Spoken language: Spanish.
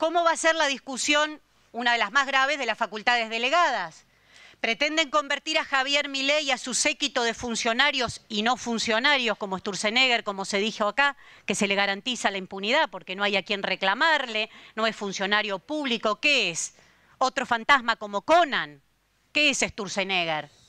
¿Cómo va a ser la discusión, una de las más graves, de las facultades delegadas? Pretenden convertir a Javier Milei y a su séquito de funcionarios y no funcionarios, como Sturzenegger, como se dijo acá, que se le garantiza la impunidad porque no hay a quien reclamarle, no es funcionario público, ¿qué es? ¿Otro fantasma como Conan? ¿Qué es Sturzenegger?